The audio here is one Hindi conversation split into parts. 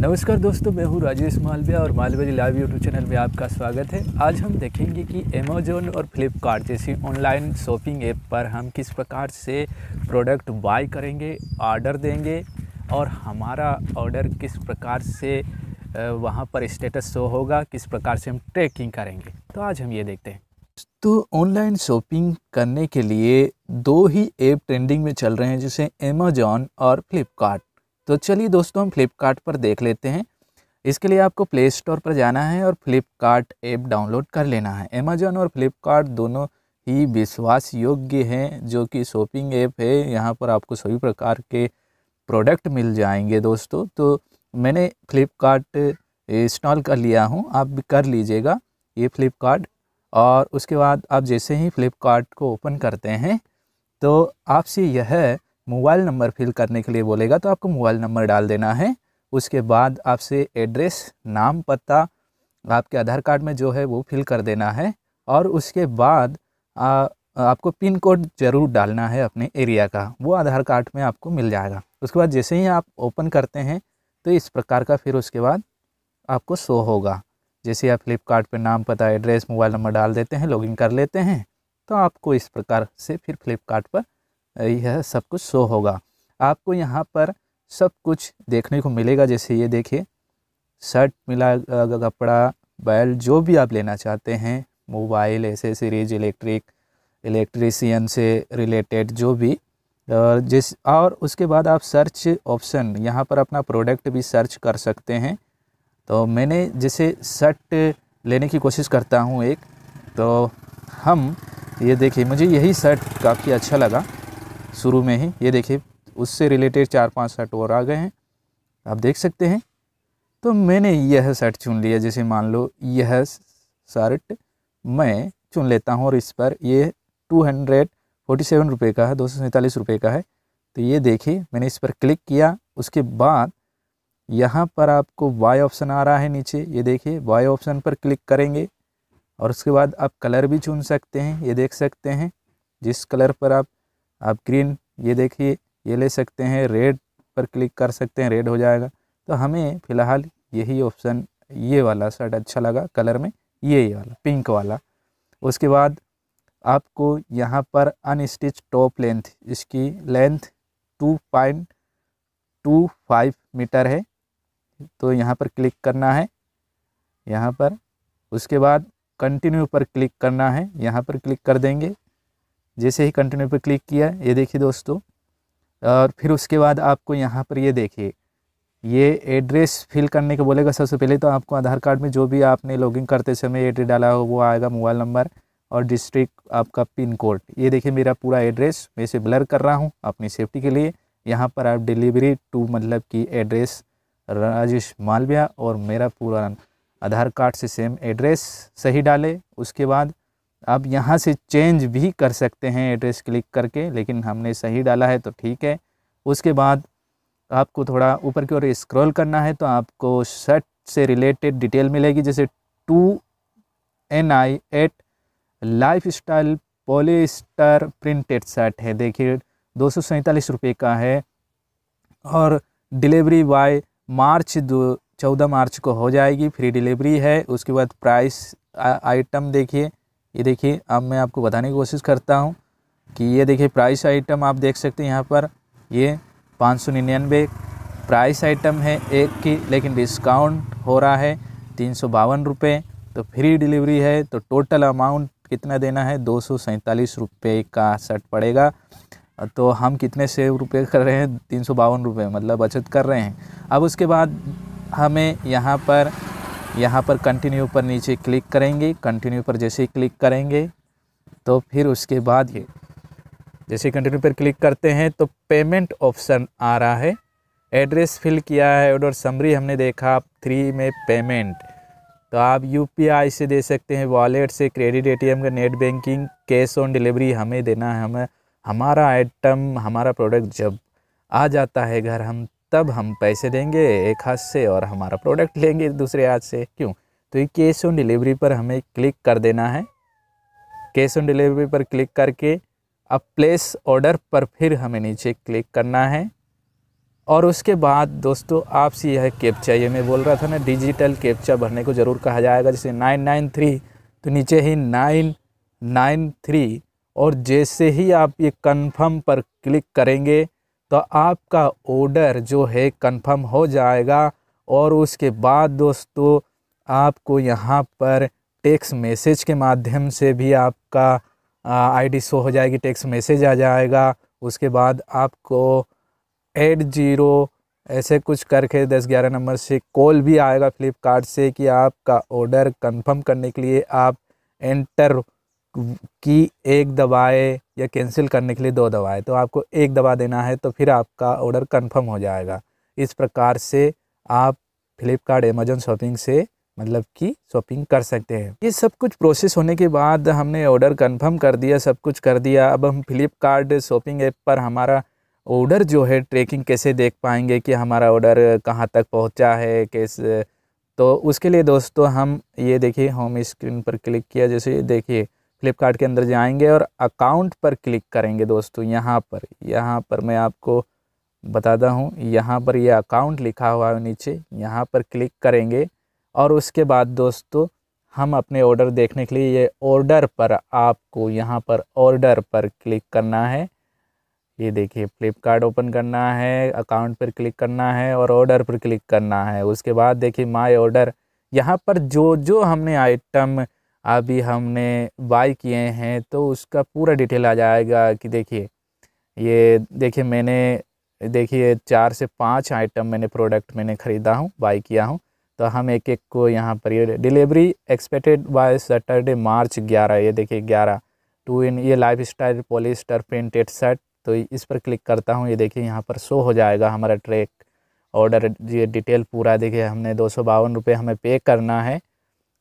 नमस्कार दोस्तों मैं हूँ राजेश मालविया और मालवीय लाइव यूट्यूब चैनल में आपका स्वागत है आज हम देखेंगे कि अमेजोन और फ्लिपकार्ट जैसी ऑनलाइन शॉपिंग ऐप पर हम किस प्रकार से प्रोडक्ट बाय करेंगे ऑर्डर देंगे और हमारा ऑर्डर किस प्रकार से वहाँ पर स्टेटस शो होगा किस प्रकार से हम ट्रैकिंग करेंगे तो आज हम ये देखते हैं तो ऑनलाइन शॉपिंग करने के लिए दो ही ऐप ट्रेंडिंग में चल रहे हैं जैसे अमेजॉन और फ्लिपकार्ट तो चलिए दोस्तों हम फ्लिपकार्ट पर देख लेते हैं इसके लिए आपको प्ले स्टोर पर जाना है और फ्लिपकार्ट ऐप डाउनलोड कर लेना है अमेजोन और फ्लिपकार्ट दोनों ही विश्वास योग्य हैं जो कि शॉपिंग ऐप है यहाँ पर आपको सभी प्रकार के प्रोडक्ट मिल जाएंगे दोस्तों तो मैंने फ्लिपकार्ट इंस्टॉल कर लिया हूँ आप भी कर लीजिएगा ये फ्लिपकार्ट और उसके बाद आप जैसे ही फ्लिपकार्ट को ओपन करते हैं तो आपसे यह मोबाइल नंबर फिल करने के लिए बोलेगा तो आपको मोबाइल नंबर डाल देना है उसके बाद आपसे एड्रेस नाम पता आपके आधार कार्ड में जो है वो फिल कर देना है और उसके बाद आ, आपको पिन कोड ज़रूर डालना है अपने एरिया का वो आधार कार्ड में आपको मिल जाएगा उसके बाद जैसे ही आप ओपन करते हैं तो इस प्रकार का फिर उसके बाद आपको शो होगा जैसे आप फ्लिपकार्ट नाम पता एड्रेस मोबाइल नंबर डाल देते हैं लॉगिन कर लेते हैं तो आपको इस प्रकार से फिर फ्लिपकार्ट पर यह सब कुछ शो होगा आपको यहाँ पर सब कुछ देखने को मिलेगा जैसे ये देखिए शर्ट मिला कपड़ा बैल जो भी आप लेना चाहते हैं मोबाइल एसेसरीज इलेक्ट्रिक इलेक्ट्रीसियन से रिलेटेड जो भी और जिस और उसके बाद आप सर्च ऑप्शन यहाँ पर अपना प्रोडक्ट भी सर्च कर सकते हैं तो मैंने जैसे शर्ट लेने की कोशिश करता हूँ एक तो हम ये देखिए मुझे यही शर्ट काफ़ी अच्छा लगा शुरू में ही ये देखिए उससे रिलेटेड चार पांच सेट और आ गए हैं आप देख सकते हैं तो मैंने यह सेट चुन लिया जैसे मान लो यह शर्ट मैं चुन लेता हूँ और इस पर ये टू हंड्रेड फोर्टी सेवन रुपये का है दो सौ सैंतालीस रुपये का है तो ये देखिए मैंने इस पर क्लिक किया उसके बाद यहाँ पर आपको वाई ऑप्शन आ रहा है नीचे ये देखिए वाई ऑप्शन पर क्लिक करेंगे और उसके बाद आप कलर भी चुन सकते हैं ये देख सकते हैं जिस कलर पर आप आप ग्रीन ये देखिए ये ले सकते हैं रेड पर क्लिक कर सकते हैं रेड हो जाएगा तो हमें फ़िलहाल यही ऑप्शन ये वाला शर्ट अच्छा लगा कलर में ये ये वाला पिंक वाला उसके बाद आपको यहाँ पर अनस्टिच टॉप लेंथ इसकी length two point two five metre है तो यहाँ पर क्लिक करना है यहाँ पर उसके बाद कंटिन्यू पर क्लिक करना है यहाँ पर क्लिक कर देंगे जैसे ही कंटिन्यू पर क्लिक किया ये देखिए दोस्तों और फिर उसके बाद आपको यहाँ पर ये देखिए ये एड्रेस फिल करने के बोलेगा सबसे पहले तो आपको आधार कार्ड में जो भी आपने लॉगिन करते समय एड्रेस डाला हो वो आएगा मोबाइल नंबर और डिस्ट्रिक्ट आपका पिन कोड ये देखिए मेरा पूरा एड्रेस मैं इसे ब्लर कर रहा हूँ अपनी सेफ्टी के लिए यहाँ पर आप डिलीवरी टू मतलब कि एड्रेस राजेश मालविया और मेरा पूरा आधार कार्ड से सेम एड्रेस सही डाले उसके बाद आप यहाँ से चेंज भी कर सकते हैं एड्रेस क्लिक करके लेकिन हमने सही डाला है तो ठीक है उसके बाद आपको थोड़ा ऊपर की ओर स्क्रॉल करना है तो आपको शर्ट से रिलेटेड डिटेल मिलेगी जैसे two N I eight lifestyle polyester printed shirt है देखिए दो सौ सैंतालीस रुपये का है और डिलीवरी बाय मार्च दो चौदह मार्च को हो जाएगी फ्री डिलीवरी है उसके बाद प्राइस आ, आइटम देखिए ये देखिए अब मैं आपको बताने की कोशिश करता हूँ कि ये देखिए प्राइस आइटम आप देख सकते हैं यहाँ पर ये पाँच सौ निन्यानवे प्राइस आइटम है एक की लेकिन डिस्काउंट हो रहा है तीन सौ बावन रुपये तो फ्री डिलीवरी है तो टोटल अमाउंट कितना देना है दो सौ सैंतालीस रुपये का शर्ट पड़ेगा तो हम कितने सेव रुपये कर रहे हैं तीन सौ बावन रुपये मतलब बचत कर रहे हैं अब उसके बाद हमें यहाँ पर यहाँ पर कंटिन्यू पर नीचे क्लिक करेंगे कंटिन्यू पर जैसे ही क्लिक करेंगे तो फिर उसके बाद ये जैसे कंटिन्यू पर क्लिक करते हैं तो पेमेंट ऑप्शन आ रहा है एड्रेस फिल किया है ऑर्डर समरी हमने देखा थ्री में पेमेंट तो आप यू से दे सकते हैं वॉलेट से क्रेडिट एटीएम का net banking cash on delivery हमें देना है हमें हमारा आइटम हमारा प्रोडक्ट जब आ जाता है घर हम तब हम पैसे देंगे एक हाथ से और हमारा प्रोडक्ट लेंगे दूसरे हाथ से क्यों तो ये कैश ऑन डिलीवरी पर हमें क्लिक कर देना है कैश ऑन डिलीवरी पर क्लिक करके अब प्लेस ऑर्डर पर फिर हमें नीचे क्लिक करना है और उसके बाद दोस्तों आपसे यह कैप्चा ये मैं बोल रहा था ना डिजिटल कैप्चा भरने को ज़रूर कहा जाएगा जैसे नाइन नाइन थ्री तो नीचे ही नाइन नाइन थ्री और जैसे ही आप ये कन्फर्म पर क्लिक करेंगे तो आपका ऑर्डर जो है कंफर्म हो जाएगा और उसके बाद दोस्तों आपको यहाँ पर टेक्स मैसेज के माध्यम से भी आपका आईडी शो हो जाएगी टेक्स मैसेज आ जाएगा उसके बाद आपको एट जीरो ऐसे कुछ करके दस ग्यारह नंबर से कॉल भी आएगा फ्लिपकार्ट से कि आपका ऑर्डर कंफर्म करने के लिए आप एंटर की एक दवाएँ या कैंसिल करने के लिए दो दवाएँ तो आपको एक दवा देना है तो फिर आपका ऑर्डर कन्फर्म हो जाएगा इस प्रकार से आप फ्लिपकार्ट अमेजोन शॉपिंग से मतलब कि शॉपिंग कर सकते हैं ये सब कुछ प्रोसेस होने के बाद हमने ऑर्डर कंफर्म कर दिया सब कुछ कर दिया अब हम फ्लिपकार्ट शॉपिंग ऐप पर हमारा ऑर्डर जो है ट्रैकिंग कैसे देख पाएंगे कि हमारा ऑर्डर कहाँ तक पहुँचा है कैसे तो उसके लिए दोस्तों हम ये देखिए होम स्क्रीन पर क्लिक किया जैसे देखिए फ्लिपकार्ट के अंदर जाएंगे और अकाउंट पर क्लिक करेंगे दोस्तों यहाँ पर यहाँ पर मैं आपको बताता हूँ यहाँ पर ये यह अकाउंट लिखा हुआ है नीचे यहाँ पर क्लिक करेंगे और उसके बाद दोस्तों हम अपने ऑर्डर देखने के लिए ये ऑर्डर पर आपको यहाँ पर ऑर्डर पर क्लिक करना है ये देखिए फ्लिपकार्ट ओपन करना है अकाउंट पर क्लिक करना है और ऑर्डर पर क्लिक करना है उसके बाद देखिए माय ऑर्डर यहाँ पर जो जो हमने आइटम अभी हमने बाई किए हैं तो उसका पूरा डिटेल आ जाएगा कि देखिए ये देखिए मैंने देखिए चार से पाँच आइटम मैंने प्रोडक्ट मैंने ख़रीदा हूँ बाई किया हूँ तो हम एक एक को यहाँ पर ये delivery expected by Saturday March ग्यारह ये देखिए ग्यारह टू इन ये lifestyle polyester printed shirt तो इस पर क्लिक करता हूँ ये देखिए यहाँ पर शो हो जाएगा हमारा ट्रैक ऑर्डर ये डिटेल पूरा देखिए हमने दो सौ बावन रुपये हमें पे करना है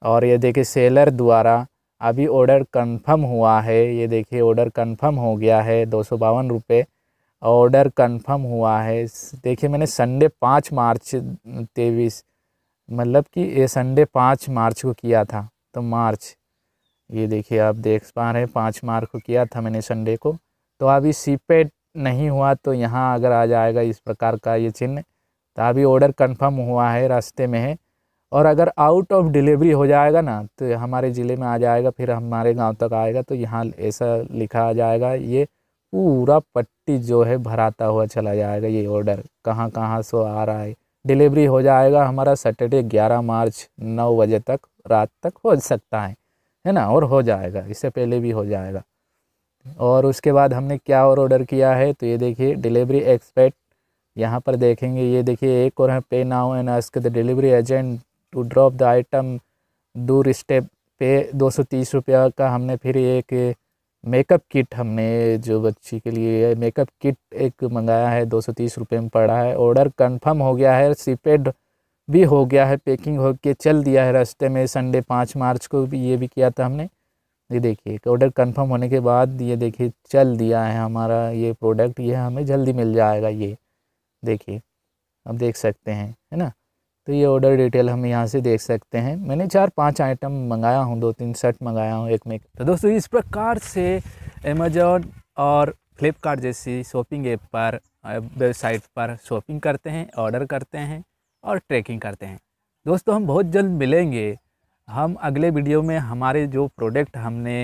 और ये देखिए सेलर द्वारा अभी ऑर्डर कंफर्म हुआ है ये देखिए ऑर्डर कंफर्म हो गया है दो सौ बावन रुपये ऑर्डर कंफर्म हुआ है देखिए मैंने संडे पाँच मार्च तेईस मतलब कि ये संडे पाँच मार्च को किया था तो मार्च ये देखिए आप देख पा रहे हैं पाँच मार्च को किया था मैंने संडे को तो अभी सीपेड नहीं हुआ तो यहाँ अगर आ जाएगा इस प्रकार का ये चिन्ह तो अभी ऑर्डर कंफर्म हुआ है रास्ते में है और अगर आउट ऑफ डिलीवरी हो जाएगा ना तो हमारे ज़िले में आ जाएगा फिर हमारे गांव तक आएगा तो यहाँ ऐसा लिखा आ जाएगा ये पूरा पट्टी जो है भराता हुआ चला जाएगा ये ऑर्डर कहाँ कहाँ से आ रहा है डिलीवरी हो जाएगा हमारा सैटरडे 11 मार्च 9 बजे तक रात तक हो सकता है है ना और हो जाएगा इससे पहले भी हो जाएगा और उसके बाद हमने क्या और ऑर्डर किया है तो ये देखिए डिलीवरी एक्सपेक्ट यहाँ पर देखेंगे ये देखिए एक और है pay now and ask the delivery agent to drop the item door step पे दो सौ तीस रुपया का हमने फिर एक मेकअप किट हमने जो बच्ची के लिए मेकअप किट एक मंगाया है दो सौ तीस रुपये में पड़ा है ऑर्डर कंफर्म हो गया है सीपेड भी हो गया है पैकिंग हो के चल दिया है रास्ते में संडे पाँच मार्च को भी ये भी किया था हमने ये देखिए ऑर्डर कंफर्म होने के बाद ये देखिए चल दिया है हमारा ये प्रोडक्ट ये हमें जल्दी मिल जाएगा ये देखिए आप देख सकते हैं है ना तो ये ऑर्डर डिटेल हम यहाँ से देख सकते हैं मैंने चार पांच आइटम मंगाया हूँ दो तीन शर्ट मंगाया हूँ एक में तो दोस्तों इस प्रकार से अमेजोन और फ्लिपकार्ट जैसी शॉपिंग ऐप पर वेबसाइट पर शॉपिंग करते हैं ऑर्डर करते हैं और ट्रैकिंग करते हैं दोस्तों हम बहुत जल्द मिलेंगे हम अगले वीडियो में हमारे जो प्रोडक्ट हमने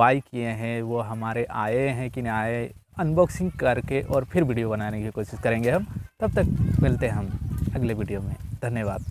वाई किए हैं वो हमारे आए हैं कि नहीं आए अनबॉक्सिंग करके और फिर वीडियो बनाने की कोशिश करेंगे हम तब तक मिलते हैं हम अगले वीडियो में धन्यवाद